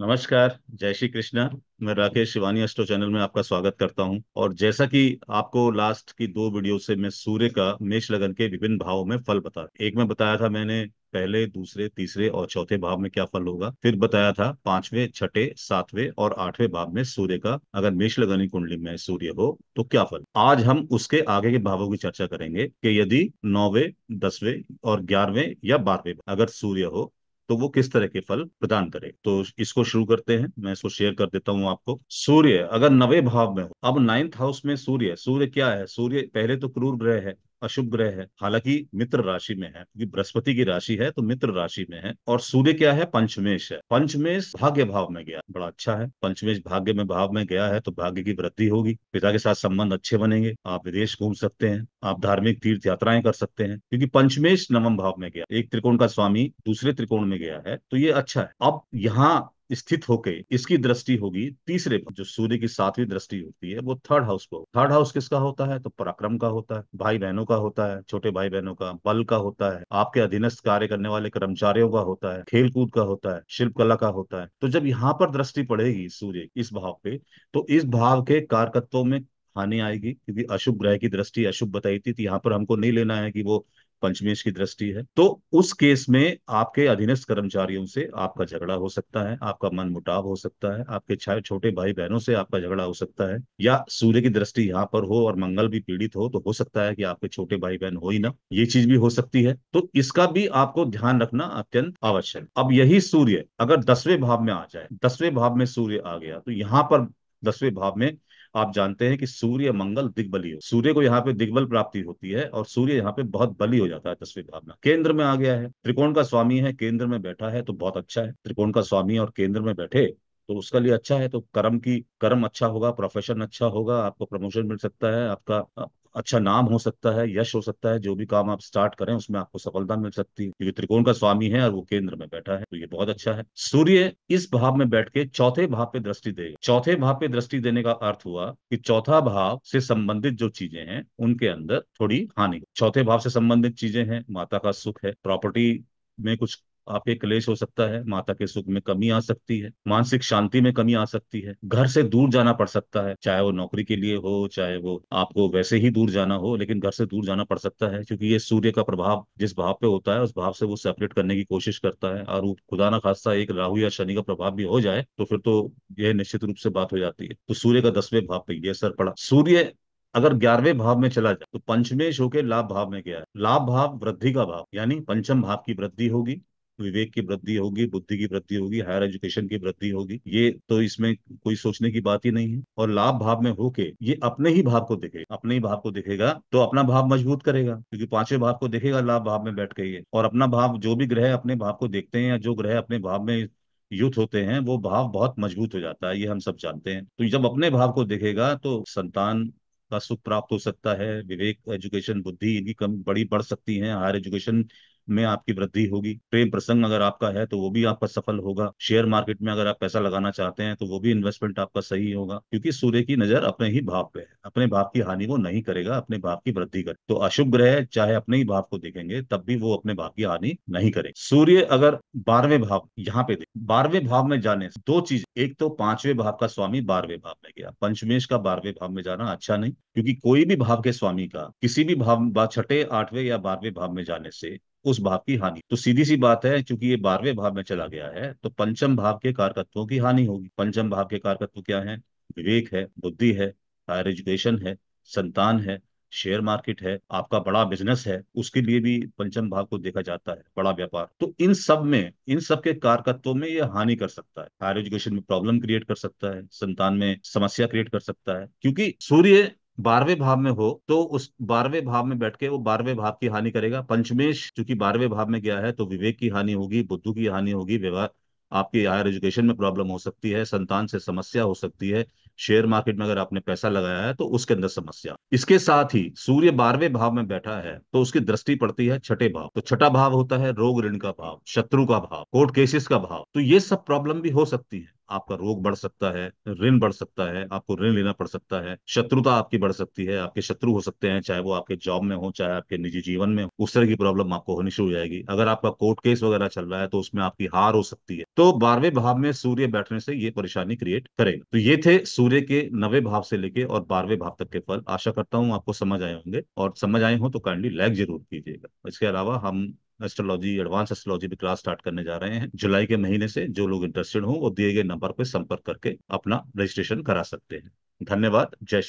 नमस्कार जय श्री कृष्णा मैं राकेश शिवानी अस्टो चैनल में आपका स्वागत करता हूं और जैसा कि आपको लास्ट की दो वीडियो से मैं सूर्य का मेष लगन के विभिन्न भावों में फल बता एक में बताया था मैंने पहले दूसरे तीसरे और चौथे भाव में क्या फल होगा फिर बताया था पांचवें छठे सातवें और आठवें भाव में सूर्य का अगर मेष लगनी कुंडली में सूर्य हो तो क्या फल आज हम उसके आगे के भावों की चर्चा करेंगे कि यदि नौवे दसवें और ग्यारहवें या बारहवें अगर सूर्य हो तो वो किस तरह के फल प्रदान करे तो इसको शुरू करते हैं मैं इसको शेयर कर देता हूँ आपको सूर्य अगर नवे भाव में हो अब नाइन्थ हाउस में सूर्य सूर्य क्या है सूर्य पहले तो क्रूर ग्रह है अशुभ ग्रह है हालांकि मित्र राशि में है क्योंकि बृहस्पति की राशि है तो मित्र राशि में है और सूर्य क्या है पंचमेश है पंचमेश भाग्य भाव में गया बड़ा अच्छा है पंचमेश भाग्य में भाव में गया है तो भाग्य की वृद्धि होगी पिता के साथ संबंध अच्छे बनेंगे आप विदेश घूम सकते हैं आप धार्मिक तीर्थ यात्राएं कर सकते हैं क्योंकि पंचमेश नवम भाव में गया एक त्रिकोण का स्वामी दूसरे त्रिकोण में गया है तो ये अच्छा है अब यहाँ स्थित होके इसकी दृष्टि होगी तीसरे पर जो सूर्य की सातवीं दृष्टि होती है वो थर्ड हाउस को थर्ड हाउस किसका होता है तो पराक्रम का होता है भाई बहनों का होता है छोटे भाई बहनों का बल का होता है आपके अधीनस्थ कार्य करने वाले कर्मचारियों का होता है खेलकूद का होता है शिल्प कला का होता है तो जब यहाँ पर दृष्टि पड़ेगी सूर्य इस भाव पे तो इस भाव के कारकत्वों में हानि आएगी क्योंकि अशुभ ग्रह की दृष्टि अशुभ बताई थी तो यहाँ पर हमको नहीं लेना है कि वो पंचमेश की दृष्टि है तो उस केस में आपके अधीनस्थ कर्मचारियों से आपका झगड़ा हो सकता है आपका मन मुटाव हो सकता है आपके छोटे भाई बहनों से आपका झगड़ा हो सकता है या सूर्य की दृष्टि यहाँ पर हो और मंगल भी पीड़ित हो तो हो सकता है कि आपके छोटे भाई बहन हो ही ना ये चीज भी हो सकती है तो इसका भी आपको ध्यान रखना अत्यंत आवश्यक अब यही सूर्य अगर दसवें भाव में आ जाए दसवें भाव में सूर्य आ गया तो यहाँ पर दसवें भाव में आप जानते हैं कि सूर्य मंगल दिग्बली हो सूर्य को यहाँ पे दिग्बल प्राप्ति होती है और सूर्य यहाँ पे बहुत बली हो जाता है दसवीं भावना केंद्र में आ गया है त्रिकोण का स्वामी है केंद्र में बैठा है तो बहुत अच्छा है त्रिकोण का स्वामी और केंद्र में बैठे तो उसका लिए अच्छा है तो कर्म की कर्म अच्छा होगा प्रोफेशन अच्छा होगा आपको प्रमोशन मिल सकता है आपका अच्छा नाम हो सकता है यश हो सकता है जो भी काम आप स्टार्ट करें उसमें आपको सफलता मिल सकती है क्योंकि त्रिकोण का स्वामी है और वो केंद्र में बैठा है तो ये बहुत अच्छा है सूर्य इस भाव में बैठ के चौथे भाव पे दृष्टि देगा चौथे भाव पे दृष्टि देने का अर्थ हुआ कि चौथा भाव से संबंधित जो चीजें हैं उनके अंदर थोड़ी हानि चौथे भाव से संबंधित चीजें हैं माता का सुख है प्रॉपर्टी में कुछ आपके क्लेश हो सकता है माता के सुख में कमी आ सकती है मानसिक शांति में कमी आ सकती है घर से दूर जाना पड़ सकता है चाहे वो नौकरी के लिए हो चाहे वो आपको वैसे ही दूर जाना हो लेकिन घर से दूर जाना पड़ सकता है क्योंकि ये सूर्य का प्रभाव जिस भाव पे होता है उस भाव से वो सेपरेट करने की कोशिश करता है और खुदा ना खास्ता एक राहु या शनि का प्रभाव भी हो जाए तो फिर तो यह निश्चित रूप से बात हो जाती है तो सूर्य का दसवें भाव पे यह असर पड़ा सूर्य अगर ग्यारहवें भाव में चला जाए तो पंचमेश होकर लाभ भाव में गया है लाभ भाव वृद्धि का भाव यानी पंचम भाव की वृद्धि होगी विवेक की वृद्धि होगी बुद्धि की वृद्धि होगी हायर एजुकेशन की वृद्धि होगी ये तो इसमें कोई सोचने की बात ही नहीं है और लाभ भाव में होके ये अपने ही भाव को देखे अपने ही भाव को देखेगा तो अपना भाव मजबूत करेगा क्योंकि पांचवें भाव को देखेगा लाभ भाव में बैठ के ये और अपना भाव जो भी ग्रह अपने भाव को देखते हैं या जो ग्रह अपने भाव में युद्ध होते हैं वो भाव बहुत मजबूत हो जाता है ये हम सब जानते हैं तो जब अपने भाव को देखेगा तो संतान का सुख प्राप्त हो सकता है विवेक एजुकेशन बुद्धि इनकी कम बड़ी बढ़ सकती है हायर एजुकेशन में आपकी वृद्धि होगी प्रेम प्रसंग अगर आपका है तो वो भी आपका सफल होगा शेयर मार्केट में अगर आप पैसा लगाना चाहते हैं तो वो भी इन्वेस्टमेंट आपका सही होगा क्योंकि सूर्य की नजर अपने ही भाव पे है अपने भाव की हानि वो नहीं करेगा अपने भाव की वृद्धि करे तो अशुभ ग्रह चाहे अपने ही भाव को देखेंगे तब भी वो अपने भाव की हानि नहीं करे सूर्य अगर बारहवें भाव यहाँ पे देख बारहवें भाव में जाने दो चीज एक तो पांचवें भाव का स्वामी बारहवें भाव में गया पंचमेश का बारहवें भाव में जाना अच्छा नहीं क्योंकि कोई भी भाव के स्वामी का किसी भी भाव छठे आठवें या बारहवें भाव में जाने से उस भाव की हानि तो सीधी सी बात है चूंकि ये बारहवें भाव में चला गया है तो पंचम भाव के कारकत्वों की हानि होगी पंचम भाव के कारकत्व क्या है विवेक है बुद्धि है हायर एजुकेशन है संतान है शेयर मार्केट है आपका बड़ा बिजनेस है उसके लिए भी पंचम भाव को देखा जाता है बड़ा व्यापार तो इन सब में इन सब के कारकत्वों में यह हानि कर सकता है हायर एजुकेशन में प्रॉब्लम क्रिएट कर सकता है संतान में समस्या क्रिएट कर सकता है क्योंकि सूर्य बारहवें भाव में हो तो उस बारहवें भाव में बैठ के वो बारहवें भाव की हानि करेगा पंचमेश चूंकि बारहवें भाव में गया है तो विवेक की हानि होगी बुद्धू की हानि होगी व्यवहार आपकी हायर एजुकेशन में प्रॉब्लम हो सकती है संतान से समस्या हो सकती है शेयर मार्केट में अगर आपने पैसा लगाया है तो उसके अंदर समस्या इसके साथ ही सूर्य बारहवें भाव में बैठा है तो उसकी दृष्टि पड़ती है छठे भाव तो छठा भाव होता है रोग ऋण का भाव शत्रु का भाव कोर्ट केसेस का भाव तो ये सब प्रॉब्लम भी हो सकती है आपका रोग बढ़ सकता है ऋण बढ़ सकता है आपको ऋण लेना पड़ सकता है शत्रुता आपकी बढ़ सकती है आपके शत्रु हो सकते हैं चाहे वो आपके जॉब में हो चाहे आपके निजी जीवन में उस तरह की प्रॉब्लम आपको होनी शुरू हो जाएगी अगर आपका कोर्ट केस वगैरह चल रहा है तो उसमें आपकी हार हो सकती है तो बारहवें भाव में सूर्य बैठने से ये परेशानी क्रिएट करेगा तो ये थे सूर्य के नवे भाव से लेके और बारहवें भाव तक के फल आशा करता हूँ आपको समझ आए होंगे और समझ आए हो तो काइंडली लाइक जरूर कीजिएगा इसके अलावा हम एस्ट्रोलॉजी एडवांस एस्ट्रोलॉजी भी क्लास स्टार्ट करने जा रहे हैं जुलाई के महीने से जो लोग इंटरेस्टेड हों वो दिए गए नंबर पर संपर्क करके अपना रजिस्ट्रेशन करा सकते हैं धन्यवाद जय श्री